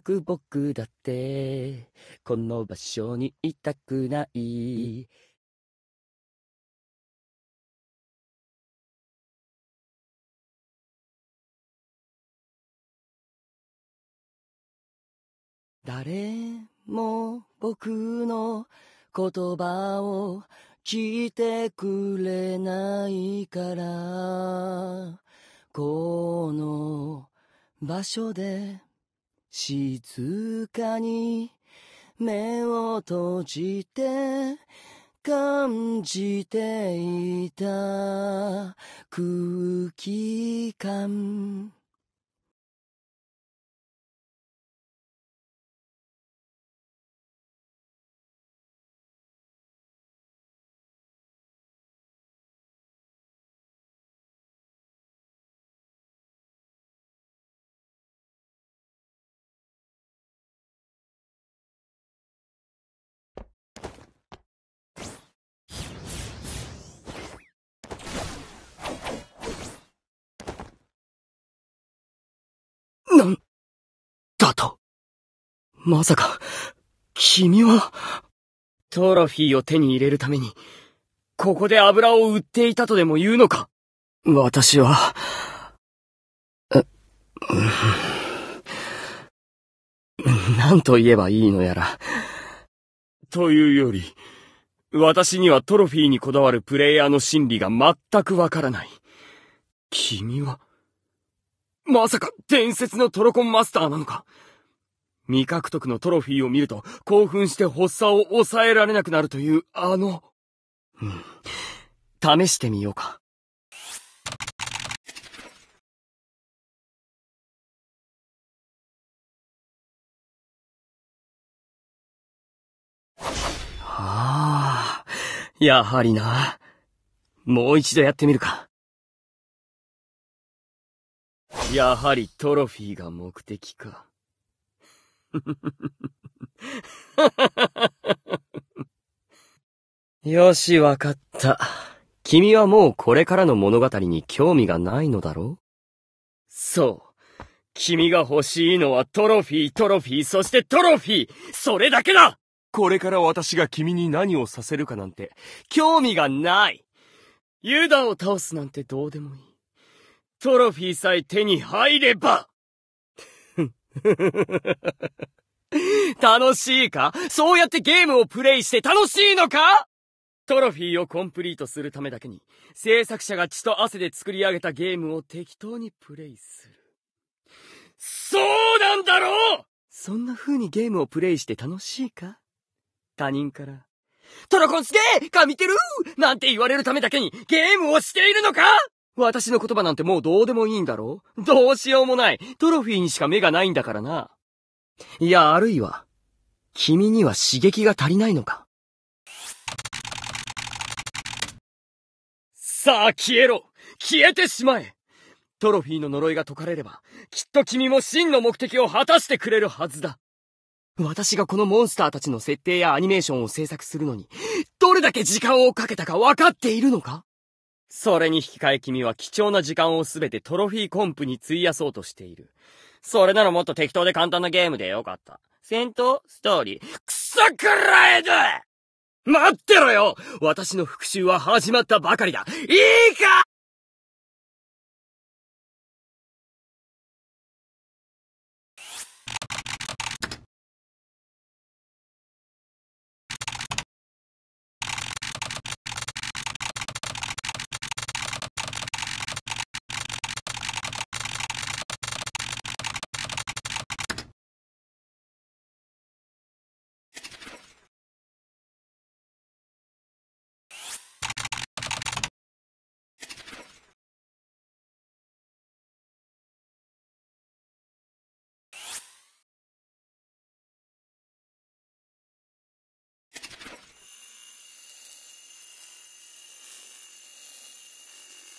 く僕だって、この場所にいたくない。誰も僕の言葉を聞いてくれないから、この場所で静かに目を閉じて感じていた空気感まさか、君は、トロフィーを手に入れるために、ここで油を売っていたとでも言うのか私は、何と言えばいいのやら。というより、私にはトロフィーにこだわるプレイヤーの心理が全くわからない。君は、まさか伝説のトロコンマスターなのか未獲得のトロフィーを見ると興奮して発作を抑えられなくなるというあの。うん。試してみようか。ああ、やはりな。もう一度やってみるか。やはりトロフィーが目的か。よし、わかった。君はもうこれからの物語に興味がないのだろうそう。君が欲しいのはトロフィー、トロフィー、そしてトロフィーそれだけだこれから私が君に何をさせるかなんて、興味がないユダを倒すなんてどうでもいい。トロフィーさえ手に入れば 楽しいかそうやってゲームをプレイして楽しいのかトロフィーをコンプリートするためだけに、制作者が血と汗で作り上げたゲームを適当にプレイする。そうなんだろうそんな風にゲームをプレイして楽しいか他人から、トロコンスケ神てるなんて言われるためだけにゲームをしているのか私の言葉なんてもうどうでもいいんだろうどうしようもない。トロフィーにしか目がないんだからな。いや、あるいは、君には刺激が足りないのか。さあ、消えろ消えてしまえトロフィーの呪いが解かれれば、きっと君も真の目的を果たしてくれるはずだ。私がこのモンスターたちの設定やアニメーションを制作するのに、どれだけ時間をかけたか分かっているのかそれに引き換え君は貴重な時間をすべてトロフィーコンプに費やそうとしている。それならもっと適当で簡単なゲームでよかった。戦闘ストーリーくそくらえず待ってろよ私の復讐は始まったばかりだいいか